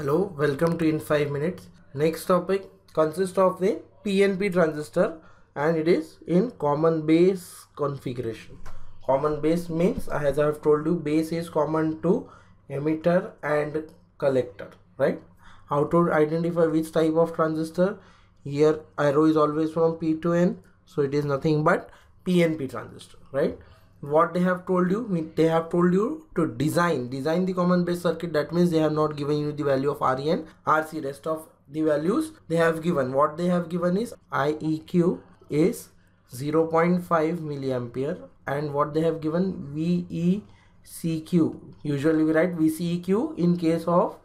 Hello, welcome to In 5 Minutes. Next topic consists of the PNP transistor and it is in common base configuration. Common base means as I have told you base is common to emitter and collector right. How to identify which type of transistor here arrow is always from P to N so it is nothing but PNP transistor right what they have told you they have told you to design design the common base circuit that means they have not given you the value of re and rc rest of the values they have given what they have given is ieq is 0.5 milliampere and what they have given vecq usually we write vceq in case of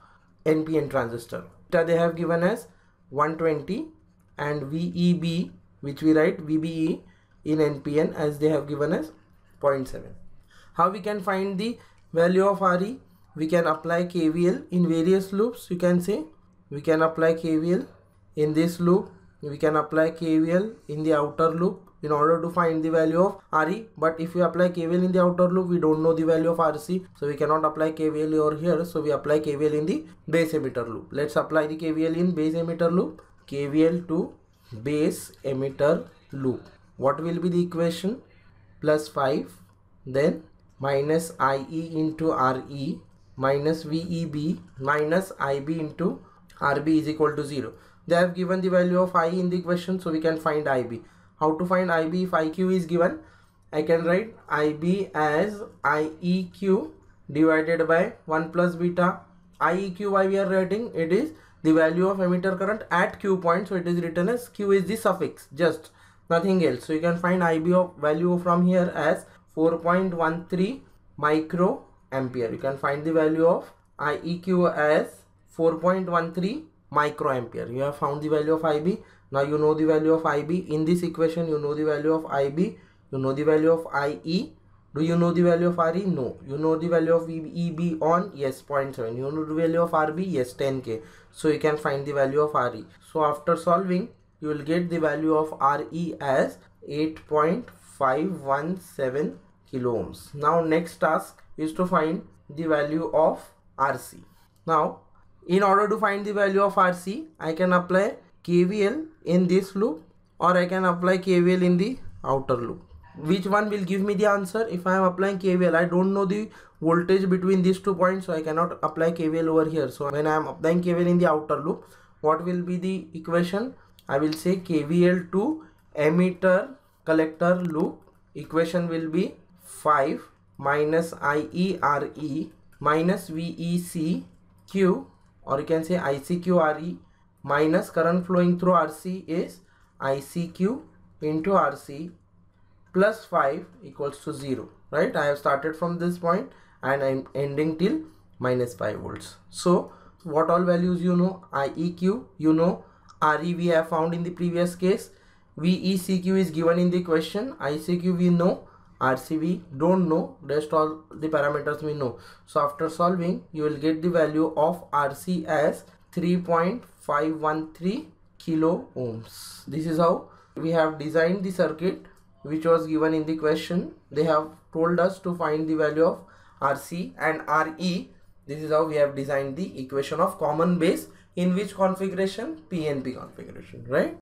npn transistor they have given as 120 and veb which we write vbe in npn as they have given as 0.7 how we can find the value of re we can apply kvl in various loops you can say we can apply kvl in this loop we can apply kvl in the outer loop in order to find the value of RE but if we apply KVL in the outer loop we don't know the value of RC so we cannot apply KVL over here so we apply KVL in the base emitter loop let's apply the KVL in base emitter loop KVL to base emitter loop what will be the equation plus 5 then minus IE into RE minus VEB minus IB into RB is equal to 0. They have given the value of I in the question so we can find IB. How to find IB if IQ is given? I can write IB as IEQ divided by 1 plus beta. IEQ why we are writing? It is the value of emitter current at Q point so it is written as Q is the suffix just nothing else so you can find ib of value from here as 4.13 micro ampere you can find the value of ieq as 4.13 micro ampere you have found the value of ib now you know the value of ib in this equation you know the value of ib you know the value of ie do you know the value of RE? No. You know the value of EB on? Yes, 0.7. You know the value of RB? Yes, 10K. So you can find the value of RE. So after solving, you will get the value of Re as 8.517 kilo ohms. Now next task is to find the value of Rc. Now in order to find the value of Rc I can apply KVL in this loop or I can apply KVL in the outer loop. Which one will give me the answer? If I am applying KVL, I don't know the voltage between these two points so I cannot apply KVL over here. So when I am applying KVL in the outer loop, what will be the equation? I will say KVL to emitter collector loop equation will be 5 minus IERE minus VECQ or you can say ICQRE minus current flowing through RC is ICQ into RC plus 5 equals to 0 right I have started from this point and I'm ending till minus 5 volts so what all values you know IEQ you know RE we have found in the previous case. VECQ is given in the question. ICQ we know. RC we don't know. Rest all the parameters we know. So after solving, you will get the value of RC as 3.513 kilo ohms. This is how we have designed the circuit which was given in the question. They have told us to find the value of RC and RE this is how we have designed the equation of common base in which configuration? PNP configuration, right?